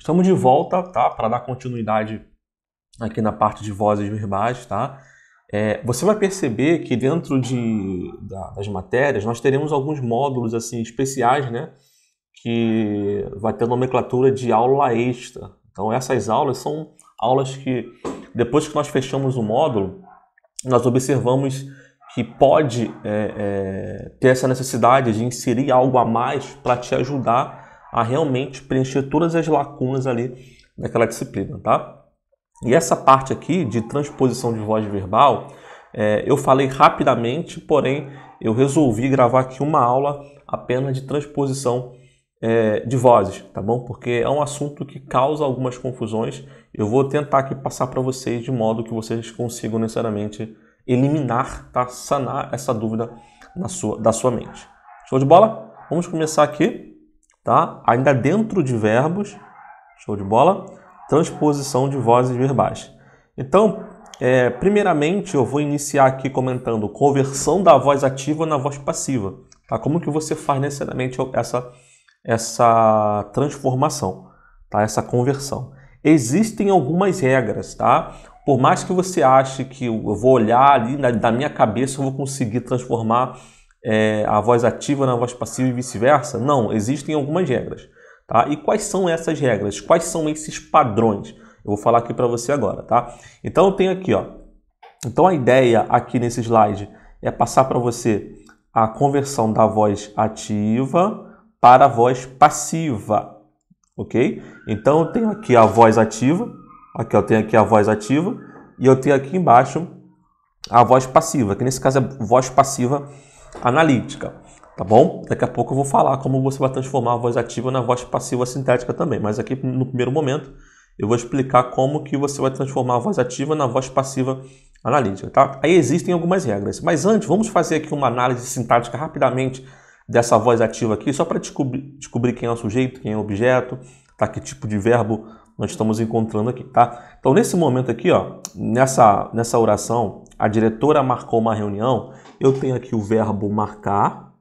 Estamos de volta, tá? Para dar continuidade aqui na parte de vozes verbais, tá? É, você vai perceber que dentro de, da, das matérias nós teremos alguns módulos assim especiais, né? Que vai ter nomenclatura de aula extra. Então essas aulas são aulas que depois que nós fechamos o módulo nós observamos que pode é, é, ter essa necessidade de inserir algo a mais para te ajudar a realmente preencher todas as lacunas ali daquela disciplina, tá? E essa parte aqui de transposição de voz verbal, é, eu falei rapidamente, porém eu resolvi gravar aqui uma aula apenas de transposição é, de vozes, tá bom? Porque é um assunto que causa algumas confusões. Eu vou tentar aqui passar para vocês de modo que vocês consigam necessariamente eliminar, tá? Sanar essa dúvida na sua, da sua mente. Show de bola? Vamos começar aqui tá? Ainda dentro de verbos, show de bola, transposição de vozes verbais. Então, é, primeiramente, eu vou iniciar aqui comentando conversão da voz ativa na voz passiva. Tá? Como que você faz necessariamente essa, essa transformação, tá? essa conversão? Existem algumas regras, tá? Por mais que você ache que eu vou olhar ali na, da minha cabeça, eu vou conseguir transformar é, a voz ativa na voz passiva e vice-versa? Não, existem algumas regras. Tá? E quais são essas regras? Quais são esses padrões? Eu vou falar aqui para você agora, tá? Então eu tenho aqui, ó. Então a ideia aqui nesse slide é passar para você a conversão da voz ativa para a voz passiva, ok? Então eu tenho aqui a voz ativa, aqui eu tenho aqui a voz ativa e eu tenho aqui embaixo a voz passiva, que nesse caso é voz passiva analítica, tá bom? Daqui a pouco eu vou falar como você vai transformar a voz ativa na voz passiva sintética também, mas aqui no primeiro momento eu vou explicar como que você vai transformar a voz ativa na voz passiva analítica, tá? Aí existem algumas regras, mas antes vamos fazer aqui uma análise sintática rapidamente dessa voz ativa aqui, só para descobrir, descobrir quem é o sujeito, quem é o objeto, tá? Que tipo de verbo nós estamos encontrando aqui, tá? Então, nesse momento aqui, ó, nessa, nessa oração a diretora marcou uma reunião, eu tenho aqui o verbo marcar,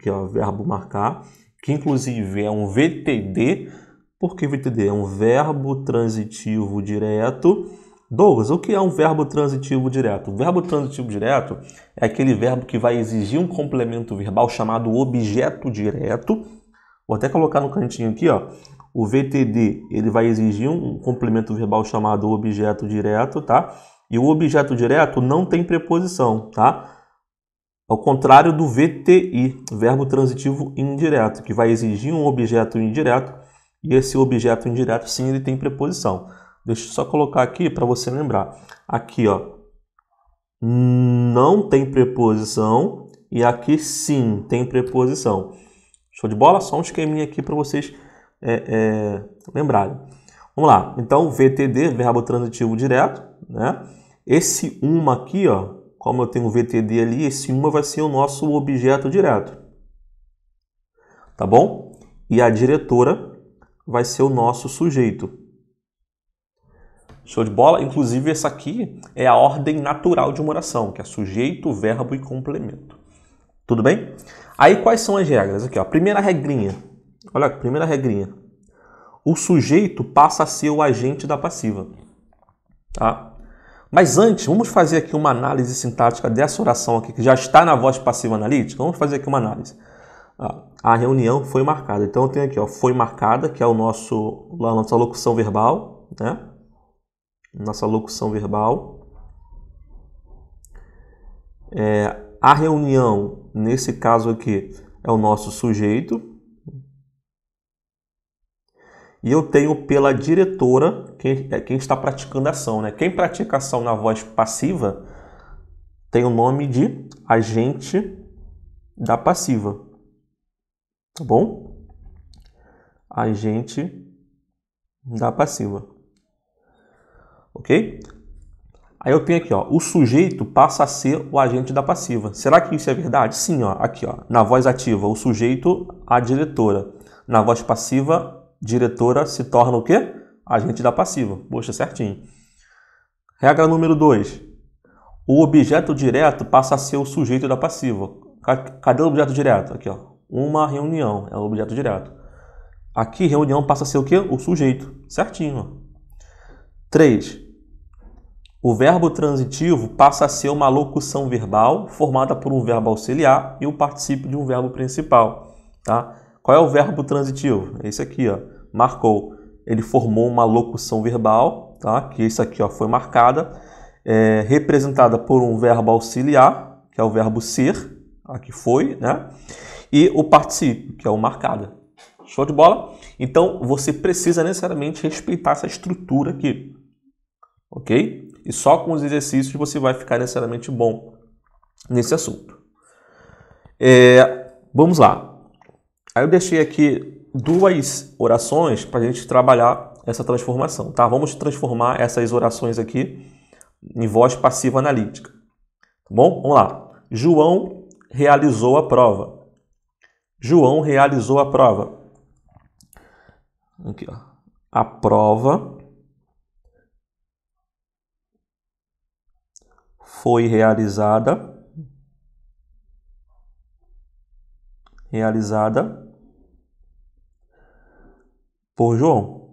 que é o verbo marcar, que inclusive é um VTD, porque VTD é um verbo transitivo direto. Douglas, o que é um verbo transitivo direto? O verbo transitivo direto é aquele verbo que vai exigir um complemento verbal chamado objeto direto. Vou até colocar no cantinho aqui, ó. O VTD, ele vai exigir um complemento verbal chamado objeto direto, tá? E o objeto direto não tem preposição, tá? Ao contrário do VTI, verbo transitivo indireto, que vai exigir um objeto indireto, e esse objeto indireto sim ele tem preposição. Deixa eu só colocar aqui para você lembrar. Aqui, ó, não tem preposição e aqui sim tem preposição. Show de bola? Só um esqueminha aqui para vocês é, é, lembrarem. Vamos lá. Então, VTD, verbo transitivo direto, né? Esse 1 aqui, ó, como eu tenho o VTD ali, esse 1 vai ser o nosso objeto direto. Tá bom? E a diretora vai ser o nosso sujeito. Show de bola? Inclusive, essa aqui é a ordem natural de uma oração, que é sujeito, verbo e complemento. Tudo bem? Aí, quais são as regras? Aqui, ó. Primeira regrinha. Olha, primeira regrinha. O sujeito passa a ser o agente da passiva. Tá? Mas antes, vamos fazer aqui uma análise sintática dessa oração aqui, que já está na voz passiva analítica. Vamos fazer aqui uma análise. Ah, a reunião foi marcada. Então, eu tenho aqui, ó, foi marcada, que é o nosso, a nossa locução verbal, né? Nossa locução verbal. É, a reunião, nesse caso aqui, é o nosso sujeito, e eu tenho pela diretora, quem, é quem está praticando a ação. Né? Quem pratica ação na voz passiva tem o nome de agente da passiva. Tá bom? Agente da passiva. Ok? Aí eu tenho aqui, ó, o sujeito passa a ser o agente da passiva. Será que isso é verdade? Sim, ó, aqui, ó, na voz ativa, o sujeito, a diretora. Na voz passiva, diretora se torna o quê? Agente da passiva. Poxa, certinho. Regra número 2. O objeto direto passa a ser o sujeito da passiva. Cadê o objeto direto? Aqui, ó. Uma reunião é o objeto direto. Aqui, reunião passa a ser o quê? O sujeito. Certinho. 3. O verbo transitivo passa a ser uma locução verbal formada por um verbo auxiliar e o um particípio de um verbo principal. Tá? Qual é o verbo transitivo? É esse aqui, ó. Marcou. Ele formou uma locução verbal, tá? Que isso aqui, ó, foi marcada, é, representada por um verbo auxiliar, que é o verbo ser, aqui foi, né? E o particípio, que é o marcada. Show de bola? Então você precisa necessariamente respeitar essa estrutura aqui, ok? E só com os exercícios você vai ficar necessariamente bom nesse assunto. É, vamos lá. Aí eu deixei aqui duas orações para a gente trabalhar essa transformação, tá? Vamos transformar essas orações aqui em voz passiva analítica. Tá bom? Vamos lá. João realizou a prova. João realizou a prova. Aqui, ó. A prova foi realizada realizada por João.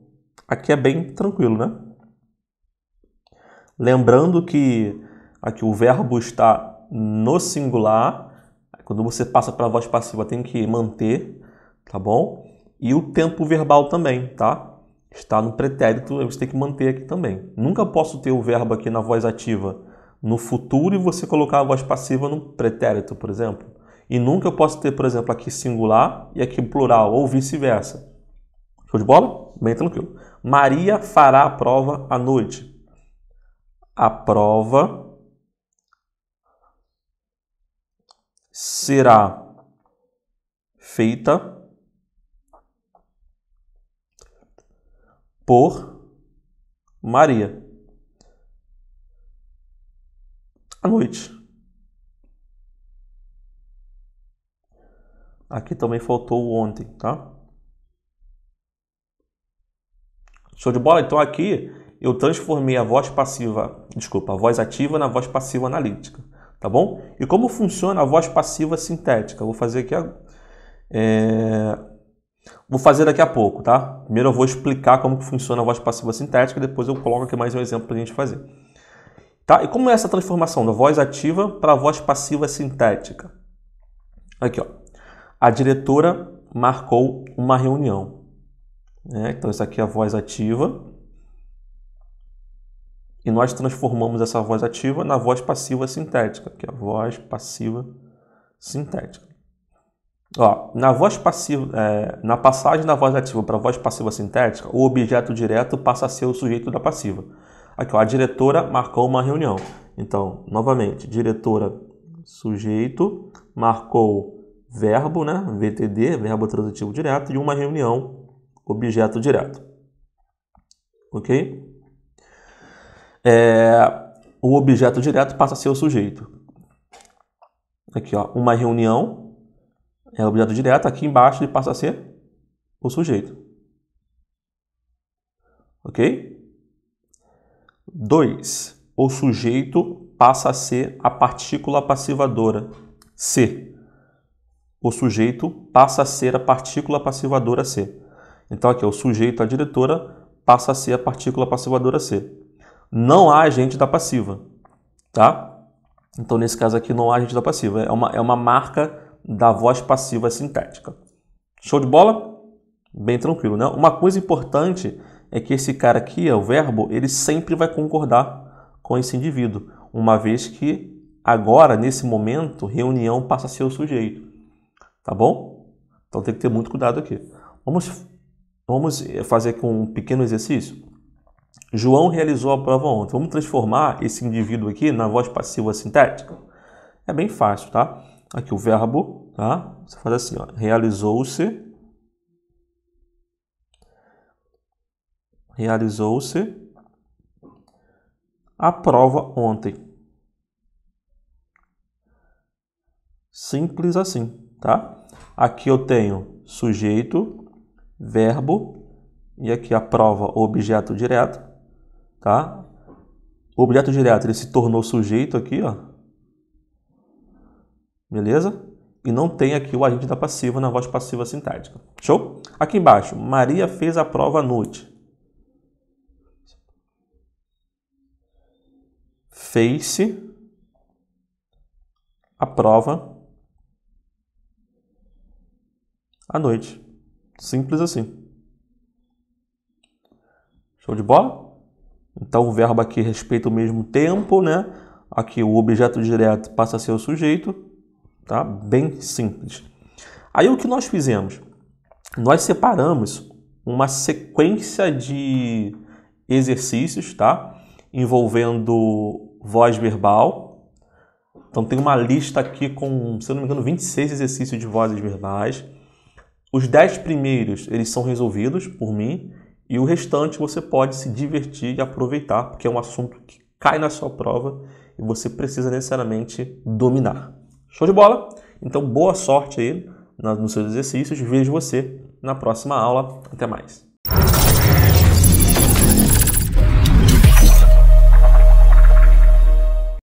Aqui é bem tranquilo, né? Lembrando que aqui o verbo está no singular. Quando você passa para a voz passiva, tem que manter, tá bom? E o tempo verbal também, tá? Está no pretérito, você tem que manter aqui também. Nunca posso ter o verbo aqui na voz ativa no futuro e você colocar a voz passiva no pretérito, por exemplo. E nunca posso ter, por exemplo, aqui singular e aqui plural, ou vice-versa. Show de bola? Bem tranquilo. Maria fará a prova à noite. A prova será feita por Maria à noite. Aqui também faltou ontem, tá? Show de bola? Então aqui eu transformei a voz passiva, desculpa, a voz ativa na voz passiva analítica, tá bom? E como funciona a voz passiva sintética? vou fazer aqui É... Vou fazer daqui a pouco, tá? Primeiro eu vou explicar como que funciona a voz passiva sintética, depois eu coloco aqui mais um exemplo para a gente fazer. Tá? E como é essa transformação da voz ativa para a voz passiva sintética? Aqui, ó. A diretora marcou uma reunião. Né? Então, isso aqui é a voz ativa. E nós transformamos essa voz ativa na voz passiva sintética, que é a voz passiva sintética. Ó, na voz passiva, é, na passagem da voz ativa para a voz passiva sintética, o objeto direto passa a ser o sujeito da passiva. Aqui, ó, a diretora marcou uma reunião. Então, novamente, diretora, sujeito, marcou verbo, né? VTD, verbo transitivo direto, e uma reunião objeto direto. Ok? É, o objeto direto passa a ser o sujeito. Aqui, ó, uma reunião é objeto direto. Aqui embaixo ele passa a ser o sujeito. Ok? 2. O sujeito passa a ser a partícula passivadora C. O sujeito passa a ser a partícula passivadora C. Então aqui, o sujeito, a diretora, passa a ser a partícula passivadora C. Não há agente da passiva, tá? Então nesse caso aqui não há agente da passiva, é uma, é uma marca da voz passiva sintética. Show de bola? Bem tranquilo, né? Uma coisa importante é que esse cara aqui, é o verbo, ele sempre vai concordar com esse indivíduo, uma vez que agora, nesse momento, reunião passa a ser o sujeito. Tá bom? Então tem que ter muito cuidado aqui. Vamos Vamos eh, fazer com um pequeno exercício? João realizou a prova ontem. Vamos transformar esse indivíduo aqui na voz passiva sintética? É bem fácil, tá? Aqui o verbo, tá? Você faz assim, ó. Realizou-se. Realizou-se a prova ontem. Simples assim, tá? Aqui eu tenho sujeito, verbo, e aqui a prova objeto direto, tá? O objeto direto ele se tornou sujeito aqui, ó. Beleza? E não tem aqui o agente da passiva na voz passiva sintática. Show? Aqui embaixo, Maria fez a prova à noite. Fez-se a prova à noite. Simples assim. Show de bola? Então o verbo aqui respeita o mesmo tempo, né? Aqui o objeto direto passa a ser o sujeito, tá? Bem simples. Aí o que nós fizemos? Nós separamos uma sequência de exercícios, tá? Envolvendo voz verbal. Então tem uma lista aqui com, se eu não me engano, 26 exercícios de vozes verbais. Os 10 primeiros, eles são resolvidos por mim e o restante você pode se divertir e aproveitar, porque é um assunto que cai na sua prova e você precisa necessariamente dominar. Show de bola? Então, boa sorte aí nos seus exercícios. Vejo você na próxima aula. Até mais.